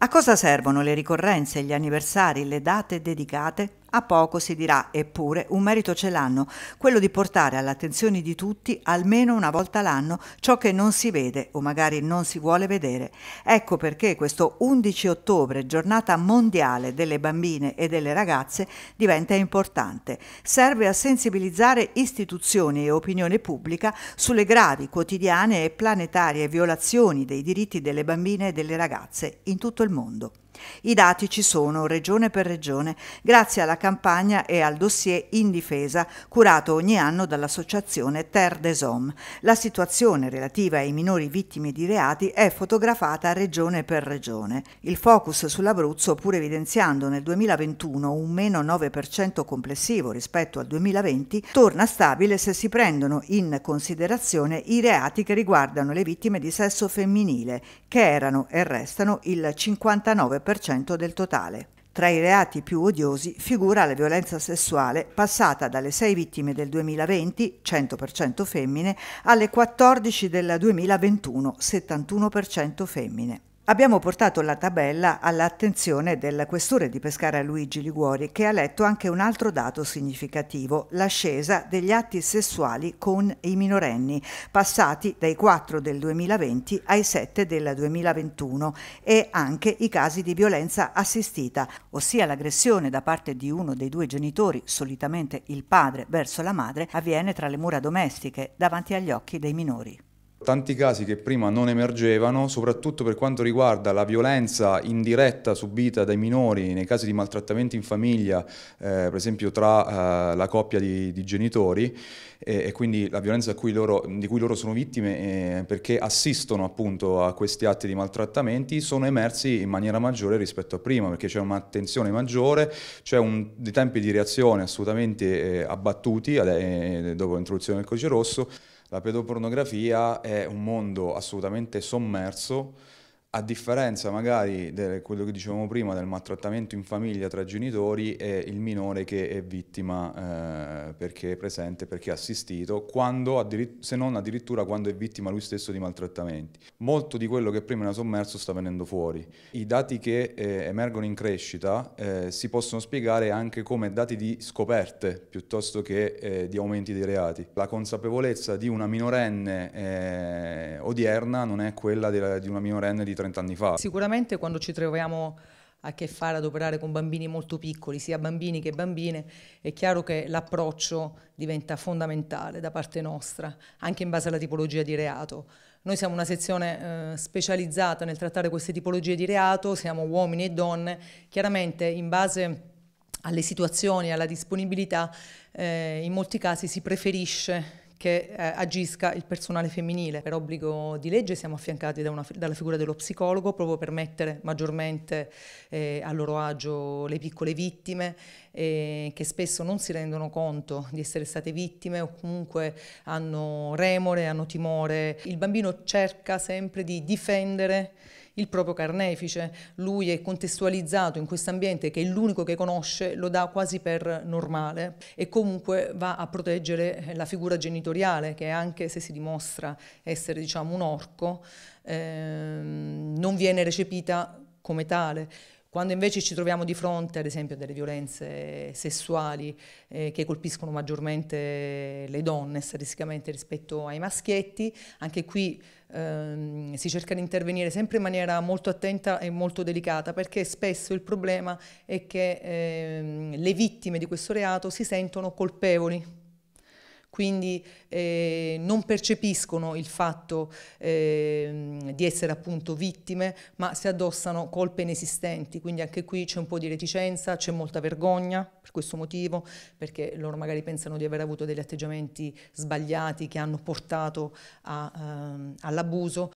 A cosa servono le ricorrenze, gli anniversari, le date dedicate? A poco si dirà, eppure, un merito ce l'hanno, quello di portare all'attenzione di tutti almeno una volta l'anno ciò che non si vede o magari non si vuole vedere. Ecco perché questo 11 ottobre, giornata mondiale delle bambine e delle ragazze, diventa importante. Serve a sensibilizzare istituzioni e opinione pubblica sulle gravi, quotidiane e planetarie violazioni dei diritti delle bambine e delle ragazze in tutto il mondo. I dati ci sono regione per regione, grazie alla campagna e al dossier in difesa curato ogni anno dall'associazione Terre des Hommes. La situazione relativa ai minori vittime di reati è fotografata regione per regione. Il focus sull'Abruzzo, pur evidenziando nel 2021 un meno 9% complessivo rispetto al 2020, torna stabile se si prendono in considerazione i reati che riguardano le vittime di sesso femminile, che erano e restano il 59% 40% del totale. Tra i reati più odiosi figura la violenza sessuale, passata dalle 6 vittime del 2020, 100% femmine, alle 14 del 2021, 71% femmine. Abbiamo portato la tabella all'attenzione del questore di Pescara Luigi Liguori che ha letto anche un altro dato significativo, l'ascesa degli atti sessuali con i minorenni, passati dai 4 del 2020 ai 7 del 2021 e anche i casi di violenza assistita, ossia l'aggressione da parte di uno dei due genitori, solitamente il padre, verso la madre, avviene tra le mura domestiche, davanti agli occhi dei minori. Tanti casi che prima non emergevano, soprattutto per quanto riguarda la violenza indiretta subita dai minori nei casi di maltrattamenti in famiglia, eh, per esempio tra eh, la coppia di, di genitori, e, e, quindi la violenza cui loro, di cui loro sono vittime eh, perché assistono appunto a questi atti di maltrattamenti, sono emersi in maniera maggiore rispetto a prima, perché c'è un'attenzione maggiore, c'è dei tempi di reazione assolutamente eh, abbattuti eh, dopo l'introduzione del codice rosso. La pedopornografia è un mondo assolutamente sommerso a differenza magari di quello che dicevamo prima del maltrattamento in famiglia tra genitori è il minore che è vittima eh, perché è presente, perché è assistito, quando se non addirittura quando è vittima lui stesso di maltrattamenti. Molto di quello che prima era sommerso sta venendo fuori. I dati che eh, emergono in crescita eh, si possono spiegare anche come dati di scoperte piuttosto che eh, di aumenti dei reati. La consapevolezza di una minorenne eh, odierna non è quella di una minorenne di 30 anni fa. Sicuramente quando ci troviamo a che fare ad operare con bambini molto piccoli, sia bambini che bambine, è chiaro che l'approccio diventa fondamentale da parte nostra, anche in base alla tipologia di reato. Noi siamo una sezione eh, specializzata nel trattare queste tipologie di reato, siamo uomini e donne, chiaramente in base alle situazioni, alla disponibilità, eh, in molti casi si preferisce che eh, agisca il personale femminile. Per obbligo di legge siamo affiancati da una, dalla figura dello psicologo proprio per mettere maggiormente eh, a loro agio le piccole vittime eh, che spesso non si rendono conto di essere state vittime o comunque hanno remore, hanno timore. Il bambino cerca sempre di difendere il proprio carnefice, lui è contestualizzato in questo ambiente che è l'unico che conosce, lo dà quasi per normale e comunque va a proteggere eh, la figura genitoriale che anche se si dimostra essere diciamo, un orco, ehm, non viene recepita come tale. Quando invece ci troviamo di fronte, ad esempio, a delle violenze sessuali eh, che colpiscono maggiormente le donne statisticamente rispetto ai maschietti, anche qui ehm, si cerca di intervenire sempre in maniera molto attenta e molto delicata, perché spesso il problema è che ehm, le vittime di questo reato si sentono colpevoli quindi eh, non percepiscono il fatto eh, di essere appunto vittime, ma si addossano colpe inesistenti, quindi anche qui c'è un po' di reticenza, c'è molta vergogna per questo motivo, perché loro magari pensano di aver avuto degli atteggiamenti sbagliati che hanno portato ehm, all'abuso.